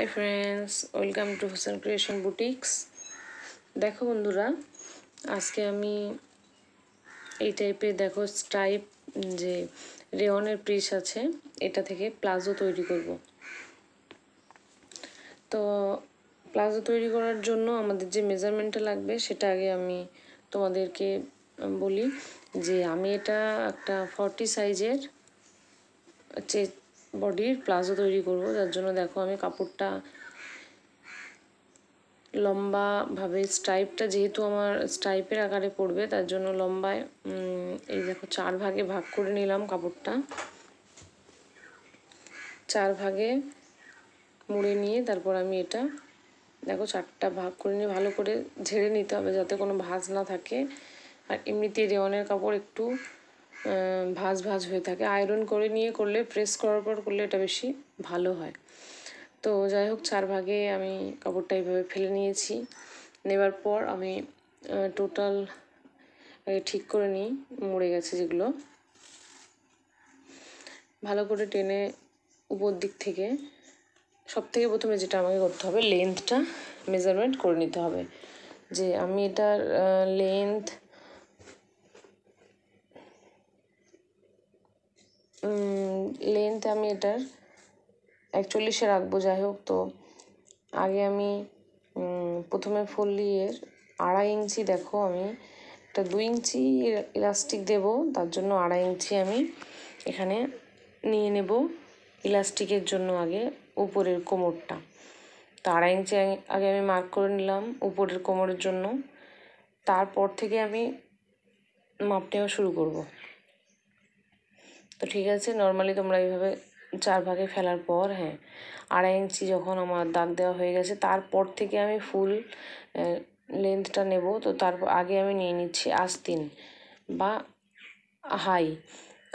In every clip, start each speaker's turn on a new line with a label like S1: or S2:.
S1: high friends welcome to Hussain creation boutiques দেখো বন্ধুরা আজকে আমি এই টাইপের দেখো স্টাইপ যে রেওয়নের পিস আছে এটা থেকে প্লাজো তৈরি করব তো প্লাজো তৈরি করার জন্য আমাদের যে মেজারমেন্টটা লাগবে সেটা আগে আমি তোমাদেরকে বলি যে আমি এটা একটা ফর্টি সাইজের বডির প্লাজো তৈরি করব যার জন্য দেখো আমি কাপড়টা লম্বাভাবে স্ট্রাইপটা যেহেতু আমার স্ট্রাইপের আকারে পড়বে তার জন্য লম্বায় এই দেখো চার ভাগে ভাগ করে নিলাম কাপড়টা চার ভাগে মুড়ে নিয়ে তারপর আমি এটা দেখো চারটা ভাগ করে নিয়ে ভালো করে ঝেড়ে নিতে হবে যাতে কোনো ভাঁজ না থাকে আর এমনিতে রেওয়ানের কাপড় একটু ভাজ ভাজ হয়ে থাকে আয়রন করে নিয়ে করলে প্রেস করার পর করলে এটা বেশি ভালো হয় তো যাই হোক চার ভাগে আমি কাপড়টা এইভাবে ফেলে নিয়েছি নেবার পর আমি টোটাল ঠিক করে নিই মরে গেছে যেগুলো ভালো করে টেনে উপর দিক থেকে সব থেকে প্রথমে যেটা আমাকে করতে হবে লেন্থটা মেজারমেন্ট করে নিতে হবে যে আমি এটার লেন্থ লেন্থ আমি এটার একচল্লিশে রাখবো যাই হোক তো আগে আমি প্রথমে ফল্লিয়ের আড়াই ইঞ্চি দেখো আমি একটা দুই ইঞ্চি ইলাস্টিক দেব তার জন্য আড়াই ইঞ্চি আমি এখানে নিয়ে নেব ইলাস্টিকের জন্য আগে উপরের কোমরটা তো আড়াই ইঞ্চি আগে আমি মার্ক করে নিলাম উপরের কোমরের জন্য তারপর থেকে আমি মাপ নেওয়া শুরু করব তো ঠিক আছে নর্মালি তোমরা এইভাবে চার ভাগে ফেলার পর হ্যাঁ আড়াই ইঞ্চি যখন আমার দাগ দেওয়া হয়ে গেছে তারপর থেকে আমি ফুল লেন্থটা নেব তো তারপর আগে আমি নিয়ে নিচ্ছি আস্তিন বা হাই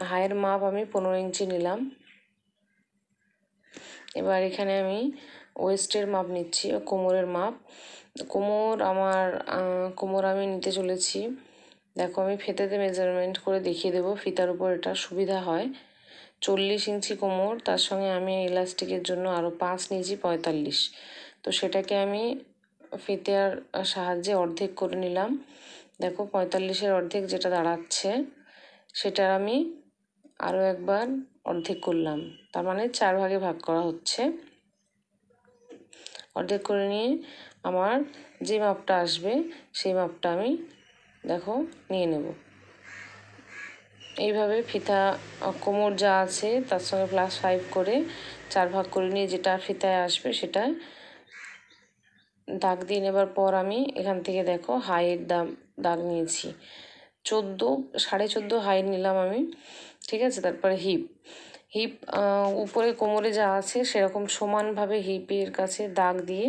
S1: হাইয়ের মাপ আমি পনেরো ইঞ্চি নিলাম এবার এখানে আমি ওয়েস্টের মাপ নিচ্ছি কোমরের মাপ কোমর আমার কোমর আমি নিতে চলেছি দেখো আমি ফেতেতে মেজারমেন্ট করে দেখিয়ে দেবো ফিতার উপর এটা সুবিধা হয় চল্লিশ ইঞ্চি কোমর তার সঙ্গে আমি ইলাস্টিকের জন্য আরও পাঁচ নিয়েছি পঁয়তাল্লিশ তো সেটাকে আমি ফিতার সাহায্যে অর্ধেক করে নিলাম দেখো পঁয়তাল্লিশের অর্ধেক যেটা দাঁড়াচ্ছে সেটা আমি আরও একবার অর্ধেক করলাম তার মানে চার ভাগে ভাগ করা হচ্ছে অর্ধেক করে নিয়ে আমার যে মাপটা আসবে সেই মাপটা আমি দেখো নিয়ে নেব এইভাবে ফিতা কোমর যা আছে তার সঙ্গে প্লাস ফাইভ করে চার ভাগ করে নিয়ে যেটা ফিতায় আসবে সেটা দাগ দিয়ে নেবার পর আমি এখান থেকে দেখো হাইয়ের দাম দাগ নিয়েছি চোদ্দো সাড়ে চোদ্দো হাই নিলাম আমি ঠিক আছে তারপরে হিপ হিপ উপরে কোমরে যা আছে সেরকম সমানভাবে হিপের কাছে দাগ দিয়ে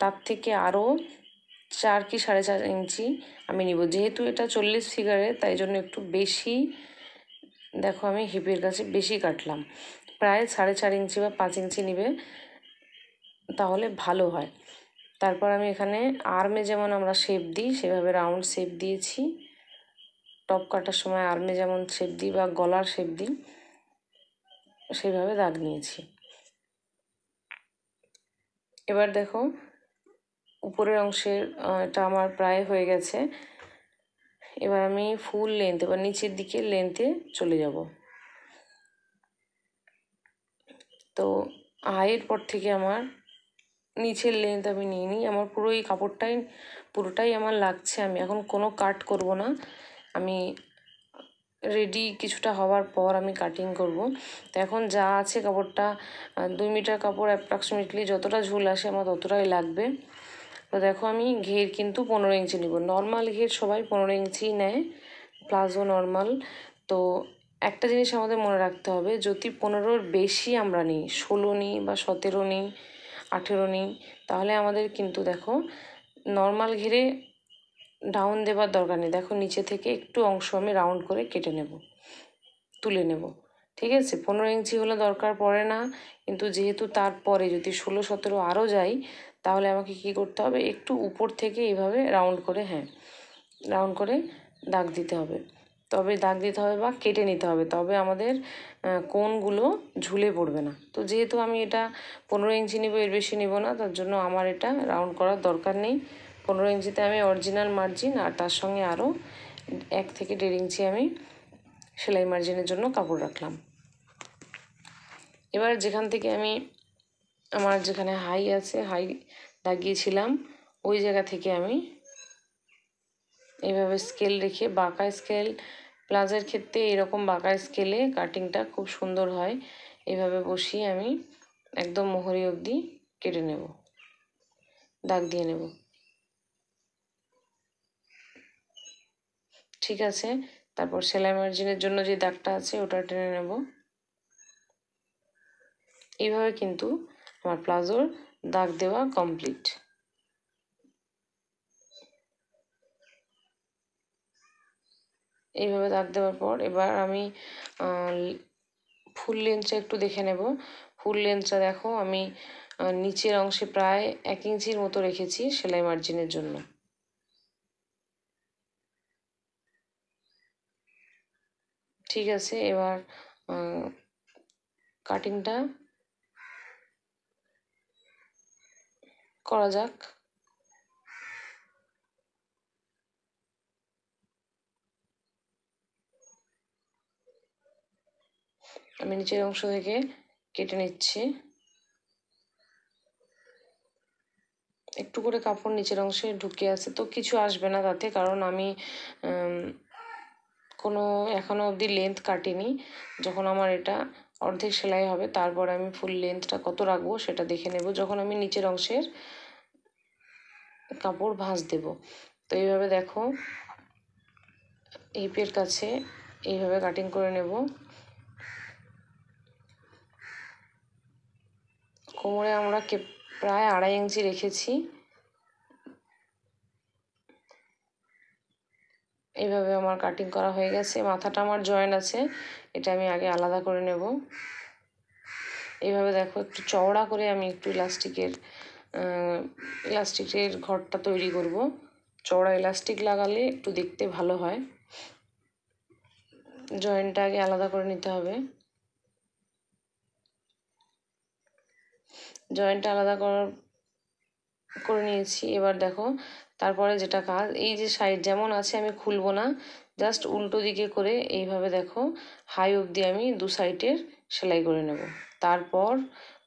S1: তার থেকে আরও চার কি সাড়ে চার ইঞ্চি আমি নিব যেহেতু এটা চল্লিশ ফিগারে তাই জন্য একটু বেশি দেখো আমি হিপের কাছে বেশি কাটলাম প্রায় সাড়ে চার ইঞ্চি বা পাঁচ ইঞ্চি নিবে তাহলে ভালো হয় তারপর আমি এখানে আর্মে যেমন আমরা শেপ দিই সেভাবে রাউন্ড শেপ দিয়েছি টপ কাটার সময় আর্মে যেমন শেপ দিই বা গলার শেপ দিই সেভাবে দাগ নিয়েছি এবার দেখো উপরের অংশের এটা আমার প্রায় হয়ে গেছে এবার আমি ফুল লেন্থ বা নিচের দিকে লেন্থে চলে যাব তো আয়ের পর থেকে আমার নিচের লেন্থ আমি নিয়ে নিই আমার পুরো এই কাপড়টাই পুরোটাই আমার লাগছে আমি এখন কোনো কাট করব না আমি রেডি কিছুটা হওয়ার পর আমি কাটিং করব তো এখন যা আছে কাপড়টা দুই মিটার কাপড় অ্যাপ্রক্সিমেটলি যতটা ঝুল আসে আমার ততটাই লাগবে তো দেখো আমি ঘের কিন্তু পনেরো ইঞ্চি নিব নর্মাল ঘের সবাই পনেরো ইঞ্চি নেয় প্লাজো নর্মাল তো একটা জিনিস আমাদের মনে রাখতে হবে যদি পনেরোর বেশি আমরা নিই ষোলো নিই বা সতেরো নিই আঠেরো নিই তাহলে আমাদের কিন্তু দেখো নর্মাল ঘিরে ডাউন দেবার দরকার নেই দেখো নিচে থেকে একটু অংশ আমি রাউন্ড করে কেটে নেব তুলে নেব ঠিক আছে পনেরো ইঞ্চি হলে দরকার পড়ে না কিন্তু যেহেতু তারপরে যদি ষোলো সতেরো আরও যাই তাহলে আমাকে কি করতে হবে একটু উপর থেকে এইভাবে রাউন্ড করে হ্যাঁ রাউন্ড করে দাগ দিতে হবে তবে দাগ দিতে হবে বা কেটে নিতে হবে তবে আমাদের কোনগুলো ঝুলে পড়বে না তো যেহেতু আমি এটা পনেরো ইঞ্চি নেবো এর বেশি নেবো না তার জন্য আমার এটা রাউন্ড করার দরকার নেই পনেরো ইঞ্চিতে আমি অরিজিনাল মার্জিন আর তার সঙ্গে আরও এক থেকে দেড় ইঞ্চি আমি সেলাই মার্জিনের জন্য কাপড় রাখলাম এবার যেখান থেকে আমি আমার যেখানে হাই আছে হাই লাগিয়েছিলাম ওই জায়গা থেকে আমি এইভাবে স্কেল রেখে বাঁকা স্কেল প্লাজের ক্ষেত্রে এরকম বাঁকা স্কেলে কাটিংটা খুব সুন্দর হয় এভাবে বসিয়ে আমি একদম মোহরি অবধি কেটে নেব দাগ দিয়ে নেব ঠিক আছে তারপর সেলাই মার্জিনের জন্য যে দাগটা আছে ওটা টেনে নেব এইভাবে কিন্তু আমার প্লাজোর দাগ দেওয়া কমপ্লিট এইভাবে দাগ দেওয়ার পর এবার আমি ফুল লেন্সটা একটু দেখে নেব ফুল লেন্সটা দেখো আমি নিচের অংশে প্রায় এক ইঞ্চির মতো রেখেছি সেলাই মার্জিনের জন্য ঠিক আছে এবার কাটিংটা করা যাক আমি নিচের অংশ থেকে কেটে নিচ্ছি একটু করে কাপড় নিচের অংশে ঢুকে আছে তো কিছু আসবে না তাতে কারণ আমি কোনো এখনো অবধি লেন্থ কাটিনি যখন আমার এটা অর্ধেক সেলাই হবে তারপর আমি ফুল লেন্থটা কত রাখবো সেটা দেখে নেব যখন আমি নিচের অংশের কাপড় ভাঁজ দেব তো এইভাবে দেখো এইপের কাছে এইভাবে কাটিং করে নেব কোমরে আমরা প্রায় আড়াই ইঞ্চি রেখেছি এভাবে আমার কাটিং করা হয়ে গেছে মাথাটা আমার জয়েন আছে এটা আমি আগে আলাদা করে নেব এইভাবে দেখো একটু চওড়া করে আমি একটু ইলাস্টিকের ইলাস্টিকের ঘরটা তৈরি করব চওড়া ইলাস্টিক লাগালে একটু দেখতে ভালো হয় জয়েন্টটা আগে আলাদা করে নিতে হবে জয়েন্টটা আলাদা করার করে নিয়েছি এবার দেখো তারপরে যেটা কাজ এই যে সাইড যেমন আছে আমি খুলবো না জাস্ট উল্টো দিকে করে এইভাবে দেখো হাই অবধি আমি দু সাইডের সেলাই করে নেব তারপর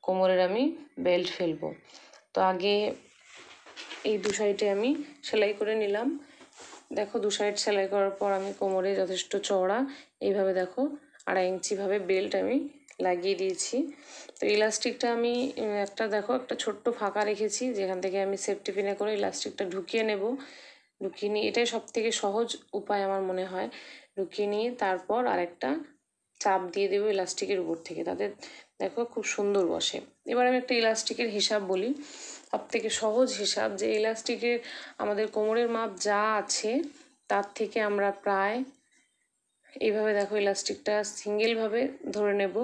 S1: কোমরের আমি বেল্ট ফেলবো তো আগে এই দু সাইডে আমি সেলাই করে নিলাম দেখো দু সাইড সেলাই করার পর আমি কোমরে যথেষ্ট চওড়া এইভাবে দেখো আড়াই ইঞ্চিভাবে বেল্ট আমি লাগিয়ে দিয়েছি তো ইলাস্টিকটা আমি একটা দেখো একটা ছোট্ট ফাঁকা রেখেছি যেখান থেকে আমি সেফটি পিনে করে ইলাস্টিকটা ঢুকিয়ে নেব ঢুকিয়ে নিয়ে এটাই সব থেকে সহজ উপায় আমার মনে হয় ঢুকিয়ে নিয়ে তারপর আরেকটা চাপ দিয়ে দেবো ইলাস্টিকের উপর থেকে তাদের দেখো খুব সুন্দর বসে এবার আমি একটা ইলাস্টিকের হিসাব বলি সব থেকে সহজ হিসাব যে ইলাস্টিকের আমাদের কোমরের মাপ যা আছে তার থেকে আমরা প্রায় এইভাবে দেখো ইলাস্টিকটা সিঙ্গেলভাবে ধরে নেব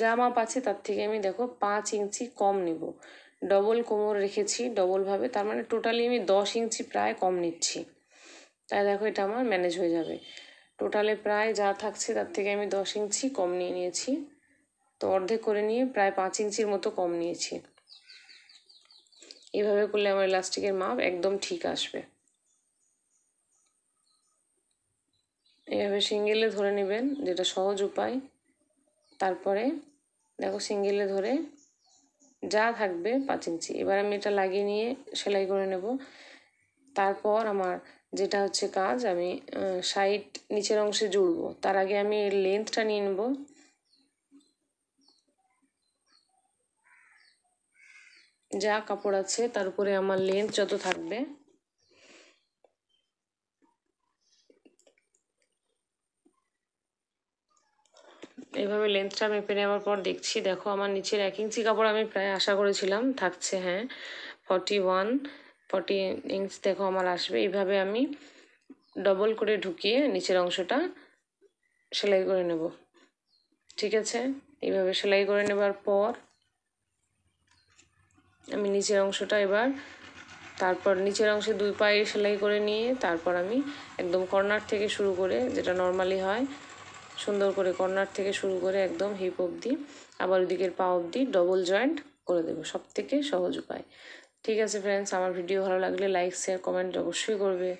S1: যা মাপ আছে তার থেকে আমি দেখো পাঁচ ইঞ্চি কম নেব ডবল কোমর রেখেছি ডবলভাবে তার মানে টোটালি আমি দশ ইঞ্চি প্রায় কম নিচ্ছি তাই দেখো এটা আমার ম্যানেজ হয়ে যাবে টোটালে প্রায় যা থাকছে তার থেকে আমি দশ ইঞ্চি কম নিয়ে নিয়েছি তো অর্ধেক করে নিয়ে প্রায় পাঁচ ইঞ্চির মতো কম নিয়েছি এভাবে করলে আমার ইলাস্টিকের মাপ একদম ঠিক আসবে এভাবে সিঙ্গেলে ধরে নেবেন যেটা সহজ উপায় তারপরে দেখো সিঙ্গেলে ধরে যা থাকবে পাঁচ ইঞ্চি এবার আমি এটা লাগিয়ে নিয়ে সেলাই করে নেব তারপর আমার যেটা হচ্ছে কাজ আমি সাইড নিচের অংশে জুড়বো তার আগে আমি এর লেন্থটা নিয়ে নেব যা কাপড় আছে তার উপরে আমার লেন্থ যত থাকবে এইভাবে লেন্থটা মেপে নেওয়ার পর দেখছি দেখো আমার নিচের এক ইঞ্চি কাপড় আমি প্রায় আশা করেছিলাম থাকছে হ্যাঁ ফর্টি ওয়ান ফর্টি ইঞ্চ দেখো আমার আসবে এইভাবে আমি ডবল করে ঢুকিয়ে নিচের অংশটা সেলাই করে নেব ঠিক আছে এইভাবে সেলাই করে নেবার পর আমি নিচের অংশটা এবার তারপর নিচের অংশে দুই পায়ে সেলাই করে নিয়ে তারপর আমি একদম কর্নার থেকে শুরু করে যেটা নর্মালি হয় সুন্দর করে কর্নার থেকে শুরু করে একদম হিপ অবধি আবার ওদিকের পা অবধি ডবল জয়েন্ট করে দেবো সব থেকে সহজ উপায় ঠিক আছে ফ্রেন্ডস আমার ভিডিও ভালো লাগলে লাইক শেয়ার কমেন্ট অবশ্যই করবে